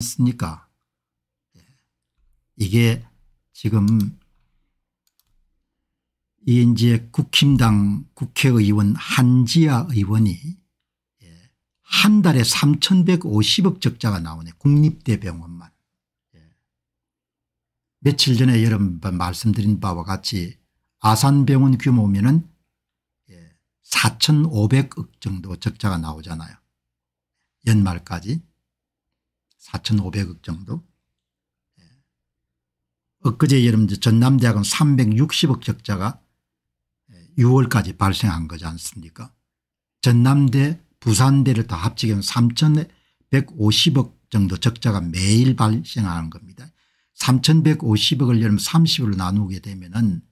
않습니까? 예. 이게 지금 이 이제 국힘당 국회의원 한지아 의원이 예, 한 달에 3,150억 적자가 나오네 국립대병원만. 예. 며칠 전에 여러분 말씀드린 바와 같이 아산병원 규모면 은 4,500억 정도 적자가 나오잖아요. 연말까지. 4,500억 정도. 예. 엊그제 여름 전남대학은 360억 적자가 6월까지 예, 발생한 거지 않습니까 전남대 부산대를 다 합치면 3,150억 정도 적자가 매일 발생하는 겁니다. 3,150억을 여러분 30으로 나누게 되면 은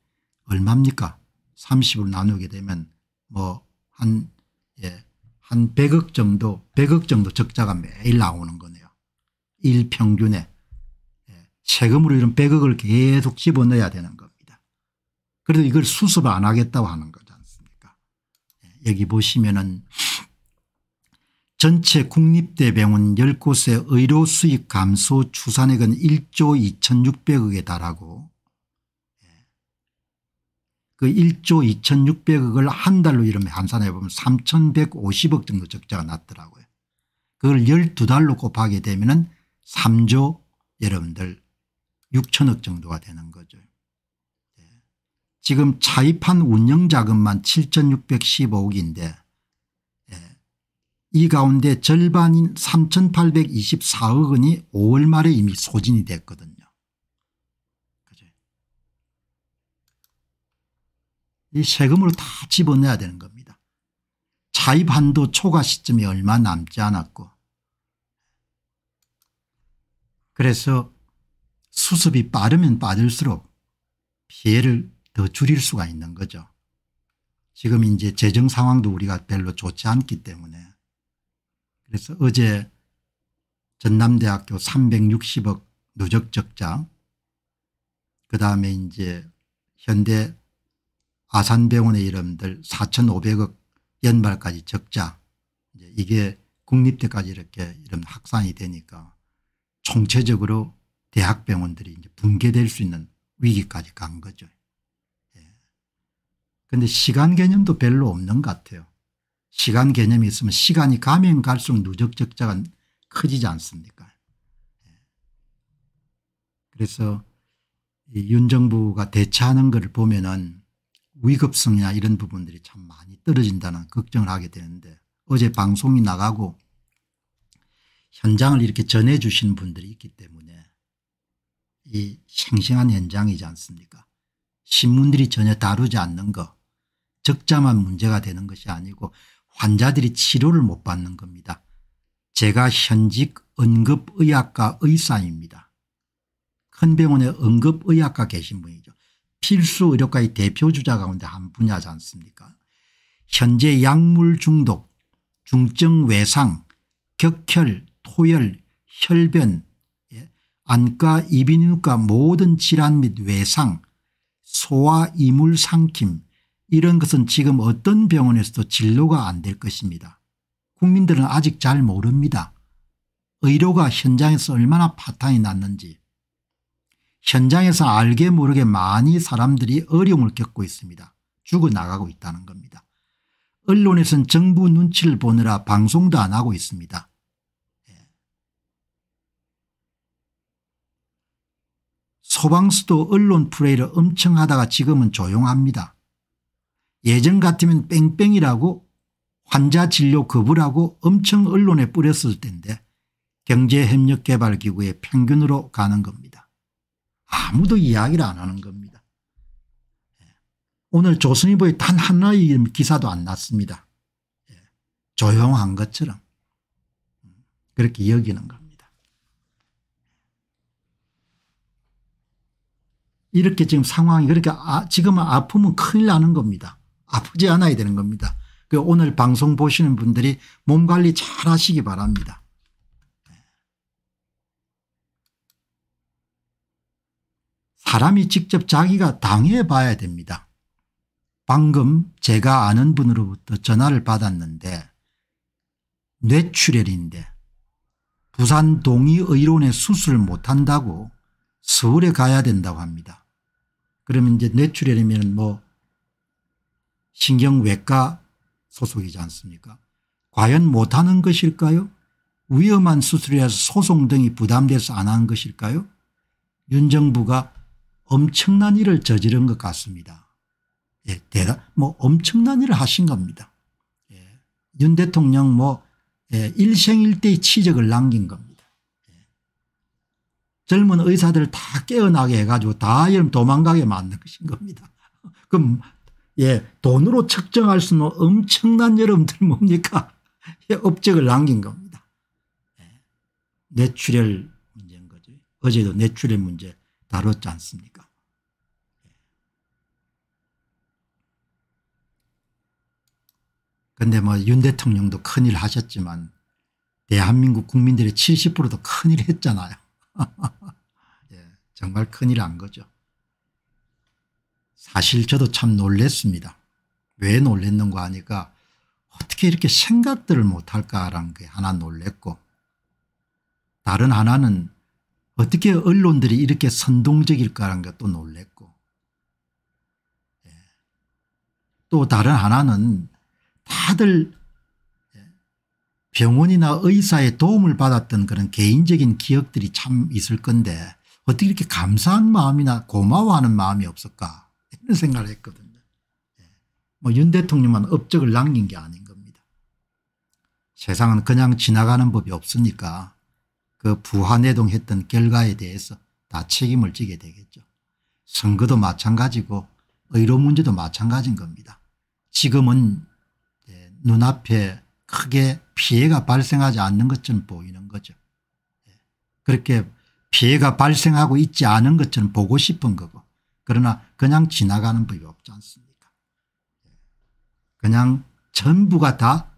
뭐 얼마입니까 30으로 나누게 되면 뭐한 예, 한 100억 정도 100억 정도 적자가 매일 나오는 거네요. 일평균에 세금으로 이런 100억을 계속 집어넣어야 되는 겁니다. 그래도 이걸 수습 안 하겠다고 하는 거지 않습니까 예, 여기 보시면은 전체 국립대병원 10곳의 의료 수익 감소 추산액은 1조 2600억에 달하고 예, 그 1조 2600억을 한 달로 이러면 환산해 보면 3150억 정도 적자가 났더라고요. 그걸 12달로 곱하게 되면 은 3조 여러분들 6천억 정도가 되는 거죠. 네. 지금 차입한 운영자금만 7615억인데 네. 예. 이 가운데 절반인 3824억 원이 5월 말에 이미 소진이 됐거든요. 그죠? 이 세금으로 다 집어내야 되는 겁니다. 차입한도 초과 시점이 얼마 남지 않았고 그래서 수습이 빠르면 빠를수록 피해를 더 줄일 수가 있는 거죠. 지금 이제 재정 상황도 우리가 별로 좋지 않기 때문에 그래서 어제 전남대학교 360억 누적 적자 그다음에 이제 현대 아산병원의 이름들 4,500억 연말까지 적자 이게 국립대까지 이렇게 이런 확산이 되니까 총체적으로 대학병원들이 이제 붕괴될 수 있는 위기까지 간 거죠. 그런데 예. 시간 개념도 별로 없는 것 같아요. 시간 개념이 있으면 시간이 가면 갈수록 누적 적자가 커지지 않습니까? 예. 그래서 윤 정부가 대처하는 것 보면은 위급성이나 이런 부분들이 참 많이 떨어진다는 걱정을 하게 되는데 어제 방송이 나가고 현장을 이렇게 전해 주신 분들이 있기 때문에 이 생생한 현장이지 않습니까 신문들이 전혀 다루지 않는 것 적자만 문제가 되는 것이 아니고 환자들이 치료를 못 받는 겁니다. 제가 현직 응급의학과 의사입니다. 큰 병원에 응급의학과 계신 분이죠. 필수 의료과의 대표 주자 가운데 한 분야지 않습니까 현재 약물 중독, 중증 외상, 격혈, 호열, 혈변, 예, 안과 이비인후과 모든 질환 및 외상, 소화 이물 상킴 이런 것은 지금 어떤 병원에서도 진료가 안 될 것입니다. 국민들은 아직 잘 모릅니다. 의료가 현장에서 얼마나 파탄이 났는지 현장에서 알게 모르게 많이 사람들이 어려움을 겪고 있습니다. 죽어나가고 있다는 겁니다. 언론에서는 정부 눈치를 보느라 방송도 안 하고 있습니다. 소방수도 언론 플레이를 엄청 하다가 지금은 조용합니다. 예전 같으면 뺑뺑이라고 환자 진료 거부라고 엄청 언론에 뿌렸을 텐데 경제협력개발기구의 평균으로 가는 겁니다. 아무도 이야기를 안 하는 겁니다. 오늘 조선일보에 단 하나의 기사도 안 났습니다. 예, 조용한 것처럼 그렇게 여기는 겁니다. 이렇게 지금 상황이 그렇게 아 지금은 아프면 큰일 나는 겁니다. 아프지 않아야 되는 겁니다. 그 오늘 방송 보시는 분들이 몸 관리 잘 하시기 바랍니다. 네. 사람이 직접 자기가 당해 봐야 됩니다. 방금 제가 아는 분으로부터 전화를 받았는데 뇌출혈인데 부산 동의의료원에 수술 못한다고 서울에 가야 된다고 합니다. 그러면 이제 뇌출혈이면 뭐 신경외과 소속이지 않습니까 과연 못하는 것일까요 위험한 수술이라서 소송 등이 부담돼서 안 한 것일까요 윤 정부가 엄청난 일을 저지른 것 같습니다. 예, 대단, 뭐 엄청난 일을 하신 겁니다. 예, 윤 대통령 뭐 예, 일생일대의 치적을 남긴 겁니다. 젊은 의사들을 다 깨어나게 해가지고 다 여러분 도망가게 만드신 겁니다. 그럼 예, 돈으로 측정할 수 있는 엄청난 여러분들 뭡니까? 예, 업적을 남긴 겁니다. 예. 뇌출혈 문제인 거죠. 어제도 뇌출혈 문제 다뤘지 않습니까? 그런데 예. 뭐윤 대통령도 큰일 하셨지만 대한민국 국민들의 70%도 큰일 했잖아요. 예, 정말 큰일 난 거죠. 사실 저도 참 놀랬습니다. 왜 놀랬는가 하니까 어떻게 이렇게 생각들을 못할까라는 게 하나 놀랬고 다른 하나는 어떻게 언론들이 이렇게 선동적일까라는 것도 놀랬고 예. 또 다른 하나는 다들 병원이나 의사의 도움을 받았던 그런 개인적인 기억들이 참 있을 건데 어떻게 이렇게 감사한 마음이나 고마워하는 마음이 없을까 이런 생각을 했거든요. 예. 뭐윤 대통령만 업적을 남긴 게 아닌 겁니다. 세상은 그냥 지나가는 법이 없으니까 그 부하내동 했던 결과에 대해서 다 책임을 지게 되겠죠. 선거도 마찬가지고 의료 문제도 마찬가지인 겁니다. 지금은 예, 눈앞에 크게 피해가 발생하지 않는 것처럼 보이는 거죠. 예. 그렇게 피해가 발생하고 있지 않은 것처럼 보고 싶은 거고 그러나 그냥 지나가는 법이 없지 않습니까 예. 그냥 전부가 다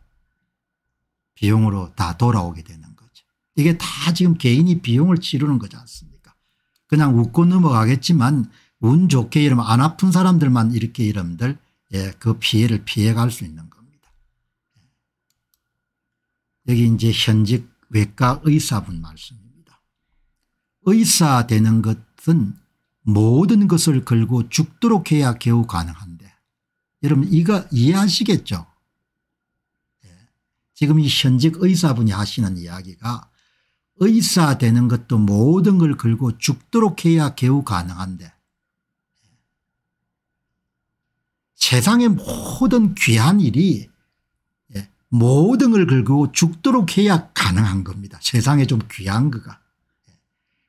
비용으로 다 돌아오게 되는 거죠. 이게 다 지금 개인이 비용을 치르는 거지 않습니까 그냥 웃고 넘어가겠지만 운 좋게 이러면 안 아픈 사람들만 이렇게 이름들 예, 그 피해를 피해갈 수 있는 거죠 여기 이제 현직 외과 의사분 말씀입니다. 의사 되는 것은 모든 것을 걸고 죽도록 해야 겨우 가능한데 여러분 이거 이해하시겠죠? 예. 지금 이 현직 의사분이 하시는 이야기가 의사 되는 것도 모든 걸 걸고 죽도록 해야 겨우 가능한데 세상의 모든 귀한 일이 모든 걸 걸고 죽도록 해야 가능한 겁니다. 세상에 좀 귀한 거가.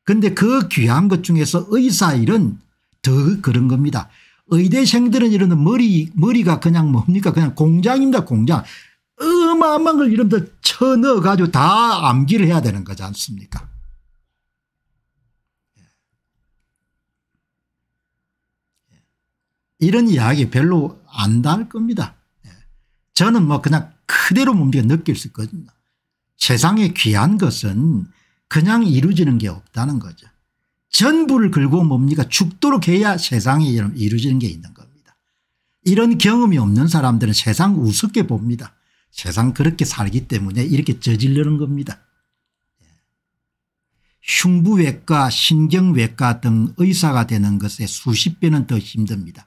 근데 그 귀한 것 중에서 의사 일은 더 그런 겁니다. 의대생들은 이런 머리, 머리가 그냥 뭡니까? 그냥 공장입니다, 공장. 어마어마한 걸 이러면서 쳐넣어가지고 다 암기를 해야 되는 거지 않습니까? 이런 이야기 별로 안 닿을 겁니다. 저는 뭐 그냥 그대로 몸비가 느낄 수 있거든요. 세상에 귀한 것은 그냥 이루어지는 게 없다는 거죠. 전부를 걸고 뭡니까 죽도록 해야 세상에 이루어지는 게 있는 겁니다. 이런 경험이 없는 사람들은 세상 우습게 봅니다. 세상 그렇게 살기 때문에 이렇게 저질러는 겁니다. 흉부외과 신경외과 등 의사가 되는 것에 수십 배는 더 힘듭니다.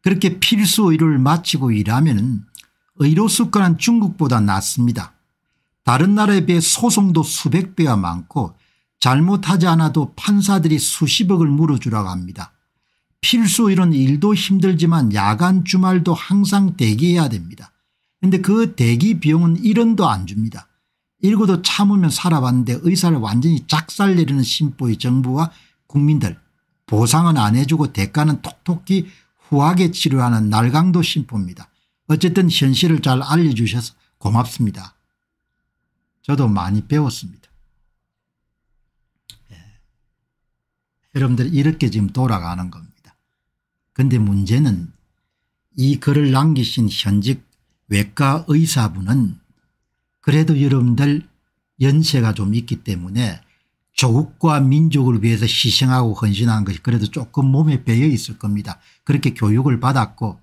그렇게 필수의료를 마치고 일하면 의료 수가는 중국보다 낮습니다. 다른 나라에 비해 소송도 수백 배가 많고 잘못하지 않아도 판사들이 수십억을 물어주라고 합니다. 필수 이런 일도 힘들지만 야간 주말도 항상 대기해야 됩니다. 근데 그 대기 비용은 1원도 안 줍니다. 읽어도 참으면 살아봤는데 의사를 완전히 작살내리는 심보의 정부와 국민들 보상은 안 해주고 대가는 톡톡히 후하게 치료하는 날강도 심보입니다. 어쨌든 현실을 잘 알려주셔서 고맙습니다. 저도 많이 배웠습니다. 예. 여러분들 이렇게 지금 돌아가는 겁니다. 근데 문제는 이 글을 남기신 현직 외과 의사분은 그래도 여러분들 연세가 좀 있기 때문에 조국과 민족을 위해서 희생하고 헌신한 것이 그래도 조금 몸에 배어 있을 겁니다. 그렇게 교육을 받았고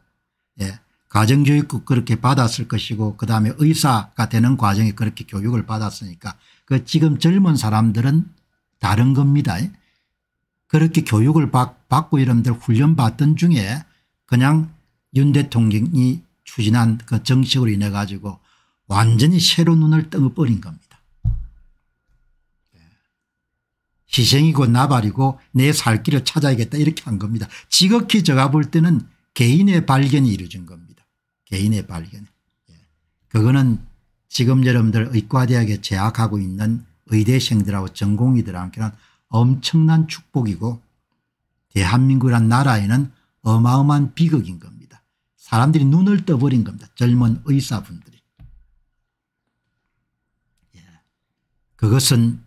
예. 가정교육도 그렇게 받았을 것이고 그다음에 의사가 되는 과정에 그렇게 교육을 받았으니까 그 지금 젊은 사람들은 다른 겁니다. 그렇게 교육을 받, 받고 이런들 훈련받던 중에 그냥 윤 대통령이 추진한 그 정책으로 인해 가지고 완전히 새로 눈을 떠버린 겁니다. 희생이고 나발이고 내 살 길을 찾아야겠다 이렇게 한 겁니다. 지극히 제가 볼 때는 개인의 발견이 이루어진 겁니다. 개인의 발견. 예. 그거는 지금 여러분들 의과대학에 재학하고 있는 의대생들하고 전공이들한테는 엄청난 축복이고 대한민국이란 나라에는 어마어마한 비극인 겁니다. 사람들이 눈을 떠버린 겁니다. 젊은 의사분들이. 예. 그것은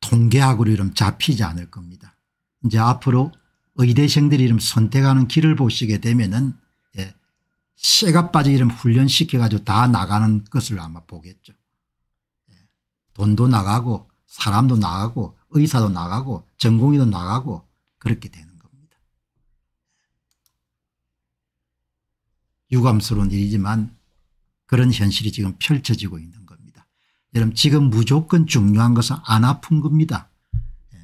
통계학으로 이름 잡히지 않을 겁니다. 이제 앞으로 의대생들이 이름 선택하는 길을 보시게 되면은 새가 빠지게 좀 훈련시켜가지고 다 나가는 것을 아마 보겠죠. 예. 돈도 나가고 사람도 나가고 의사도 나가고 전공의도 나가고 그렇게 되는 겁니다. 예. 유감스러운 일이지만 그런 현실이 지금 펼쳐지고 있는 겁니다. 여러분 지금 무조건 중요한 것은 안 아픈 겁니다. 예.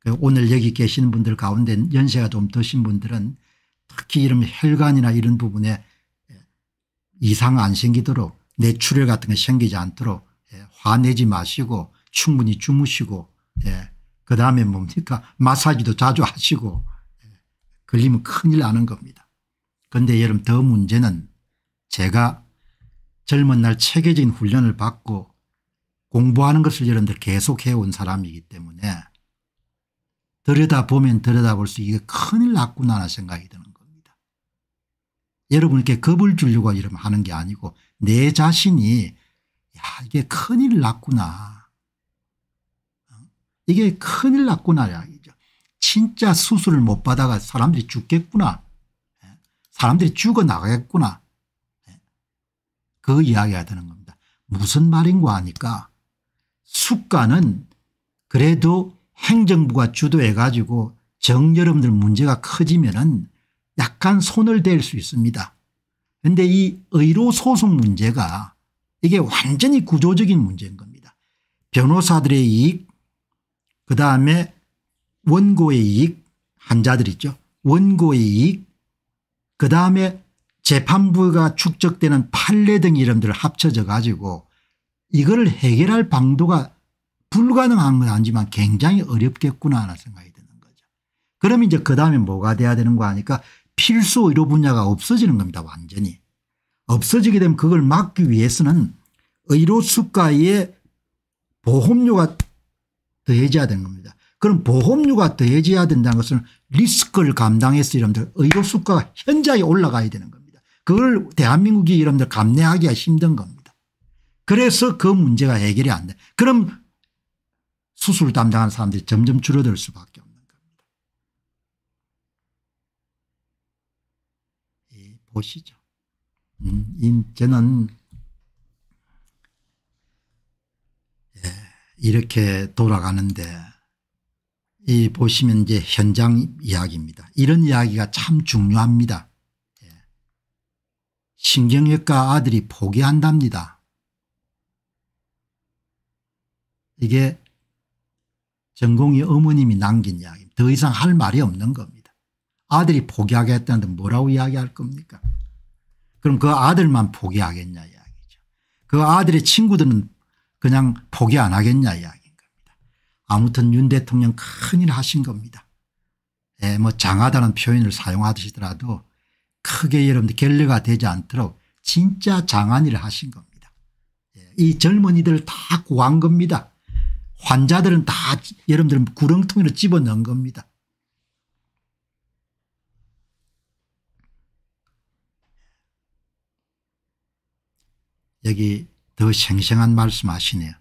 그 오늘 여기 계시는 분들 가운데 연세가 좀 드신 분들은 특히 이런 혈관이나 이런 부분에 이상 안 생기도록 뇌출혈 같은 게 생기지 않도록 예, 화내지 마시고 충분히 주무시고 예, 그다음에 뭡니까 마사지도 자주 하시고 예, 걸리면 큰일 나는 겁니다. 그런데 여러분 더 문제는 제가 젊은 날 체계적인 훈련을 받고 공부하는 것을 여러분들 계속 해온 사람이기 때문에 들여다보면 들여다볼수 이게 큰일 났구나 하는 생각이 드는 여러분께 겁을 주려고 이러면 하는 게 아니고 내 자신이 야 이게 큰일 났구나. 어? 이게 큰일 났구나. 진짜 수술을 못 받아가 사람들이 죽겠구나. 예? 사람들이 죽어나가겠구나. 예? 그 이야기가 되는 겁니다. 무슨 말인가 하니까 숙가는 그래도 행정부가 주도해 가지고 정여러분들 문제가 커지면은 약간 손을 댈 수 있습니다. 그런데 이 의료 소송 문제가 이게 완전히 구조적인 문제인 겁니다. 변호사들의 이익 그다음에 원고의 이익 환자들 있죠. 원고의 이익 그다음에 재판부가 축적되는 판례 등 이름들을 합쳐져 가지고 이거 해결할 방도가 불가능한 건 아니지만 굉장히 어렵겠구나 하는 생각이 드는 거죠. 그럼 이제 그 다음에 뭐가 돼야 되는 거 아니까 필수 의료 분야가 없어지는 겁니다 완전히. 없어지게 되면 그걸 막기 위해서는 의료 수가의 보험료가 더해져야 되는 겁니다. 그럼 보험료가 더해져야 된다는 것은 리스크를 감당해서 여러분들 의료 수가가 현저하게 올라가야 되는 겁니다. 그걸 대한민국이 여러분들 감내하기가 힘든 겁니다. 그래서 그 문제가 해결이 안 돼. 그럼 수술 담당하는 사람들이 점점 줄어들 수밖에 없 보시죠. 음, 저는 예, 이렇게 돌아가는데 이 보시면 이제 현장 이야기입니다. 이런 이야기가 참 중요합니다. 예. 신경외과 아들이 포기한답니다. 이게 전공의 어머님이 남긴 이야기입니다. 더 이상 할 말이 없는 겁니다. 아들이 포기하겠다는데 뭐라고 이야기할 겁니까? 그럼 그 아들만 포기하겠냐 이야기죠. 그 아들의 친구들은 그냥 포기 안 하겠냐 이야기인 겁니다. 아무튼 윤 대통령 큰일 하신 겁니다. 예, 뭐 장하다는 표현을 사용하시더라도 크게 여러분들 결례가 되지 않도록 진짜 장한 일을 하신 겁니다. 예, 이젊은이들다 구한 겁니다. 환자들은 다 여러분들은 구렁텅이로 집어넣은 겁니다. 여기 더 생생한 말씀하시네요.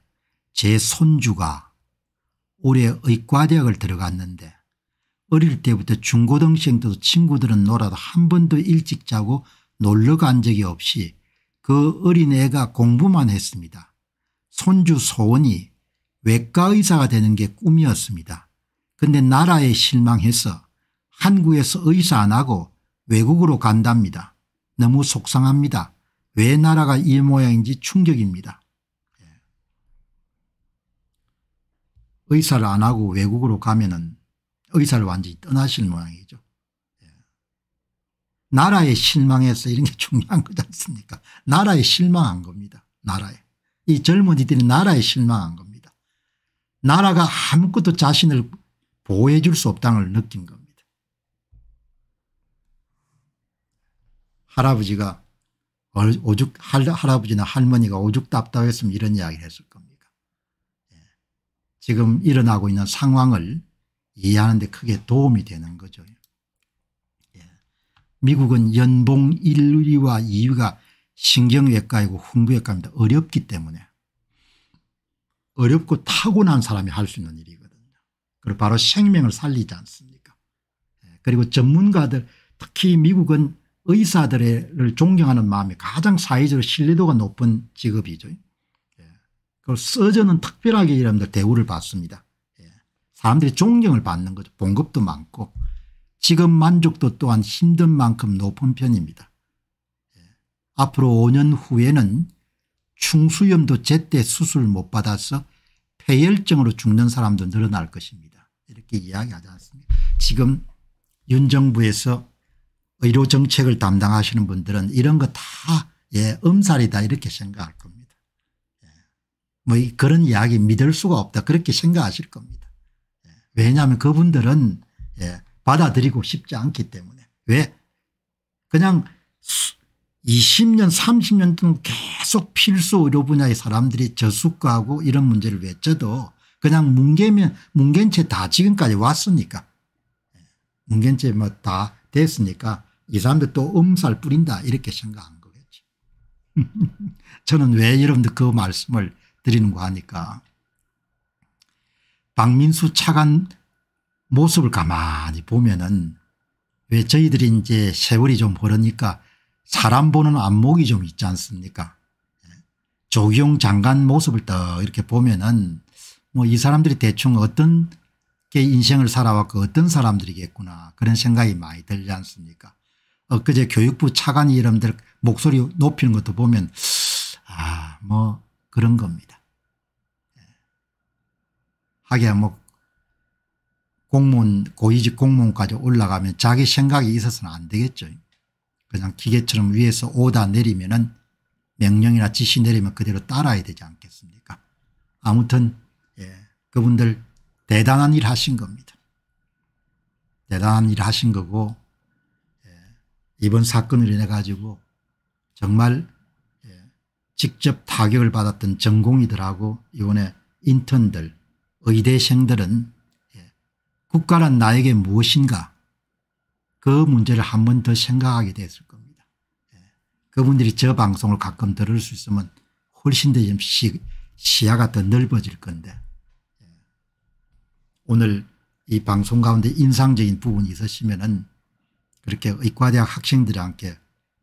제 손주가 올해 의과대학을 들어갔는데 어릴 때부터 중고등생 도 친구들은 놀아도 한 번도 일찍 자고 놀러 간 적이 없이 그 어린애가 공부만 했습니다. 손주 소원이 외과의사가 되는 게 꿈이었습니다. 근데 나라에 실망해서 한국에서 의사 안 하고 외국으로 간답니다. 너무 속상합니다. 왜 나라가 이 모양인지 충격입니다. 예. 의사를 안 하고 외국으로 가면은 의사를 완전히 떠나실 모양이죠. 예. 나라에 실망해서 이런 게 중요한 거지 않습니까? 나라에 실망한 겁니다. 나라에. 이 젊은이들이 나라에 실망한 겁니다. 나라가 아무것도 자신을 보호해 줄 수 없다는 걸 느낀 겁니다. 할아버지가 오죽 할, 할아버지나 할머니가 오죽 답답했으면 이런 이야기를 했을 겁니까 예. 지금 일어나고 있는 상황을 이해하는 데 크게 도움이 되는 거죠. 예. 미국은 연봉 1위와 2위가 신경외과이고 흉부외과입니다. 어렵기 때문에 어렵고 타고난 사람이 할 수 있는 일이거든요. 그리고 바로 생명을 살리지 않습니까 예. 그리고 전문가들 특히 미국은 의사들을 존경하는 마음이 가장 사회적으로 신뢰도가 높은 직업이죠. 예. 그 서저는 특별하게 이사람들 대우를 받습니다. 예. 사람들이 존경을 받는 거죠. 봉급도 많고 직업 만족도 또한 힘든 만큼 높은 편입니다. 예. 앞으로 5년 후에는 충수염도 제때 수술 못 받아서 폐혈증으로 죽는 사람도 늘어날 것입니다. 이렇게 이야기하지 않습니까 지금 윤 정부에서 의료 정책을 담당하시는 분들은 이런 거 다 예, 음살이다 이렇게 생각할 겁니다. 예. 뭐 그런 이야기 믿을 수가 없다 그렇게 생각하실 겁니다. 예. 왜냐하면 그분들은 예, 받아들이고 싶지 않기 때문에 왜 그냥 20년 30년 동안 계속 필수 의료 분야의 사람들이 저수가하고 이런 문제를 외쳐도 그냥 뭉개면 뭉갠 채다 지금까지 왔으니까 예. 뭉갠 채뭐 다 됐으니까 이 사람들 또 음살 뿌린다 이렇게 생각한 거겠죠. 저는 왜 여러분들 그 말씀을 드리는가 하니까 박민수 차관 모습을 가만히 보면은 왜 저희들이 이제 세월이 좀 흐르니까 사람 보는 안목이 좀 있지 않습니까 예. 조기용 장관 모습을 딱 이렇게 보면은 뭐 이 사람들이 대충 어떤 게 인생을 살아왔고 어떤 사람들이겠구나 그런 생각이 많이 들지 않습니까 엊그제 교육부 차관 이름들 목소리 높이는 것도 보면 아 뭐 그런 겁니다. 예. 하기야 뭐 공무원 고위직 공무원까지 올라가면 자기 생각이 있어서는 안 되겠죠. 그냥 기계처럼 위에서 오다 내리면 은 명령이나 지시 내리면 그대로 따라야 되지 않겠습니까 아무튼 예, 그분들 대단한 일 하신 겁니다. 대단한 일 하신 거고 이번 사건을 인해 가지고 정말 예, 직접 타격을 받았던 전공이들하고 이번에 인턴들 의대생들은 예, 국가란 나에게 무엇인가 그 문제를 한 번 더 생각하게 됐을 겁니다. 예, 그분들이 저 방송을 가끔 들을 수 있으면 훨씬 더 시, 시야가 더 넓어질 건데 오늘 이 방송 가운데 인상적인 부분이 있으시면 은 그렇게 의과대학 학생들한테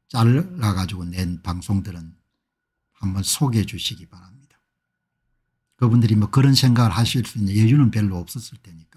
잘라가지고 낸 방송들은 한번 소개해 주시기 바랍니다. 그분들이 뭐 그런 생각을 하실 수 있는 여유는 별로 없었을 테니까.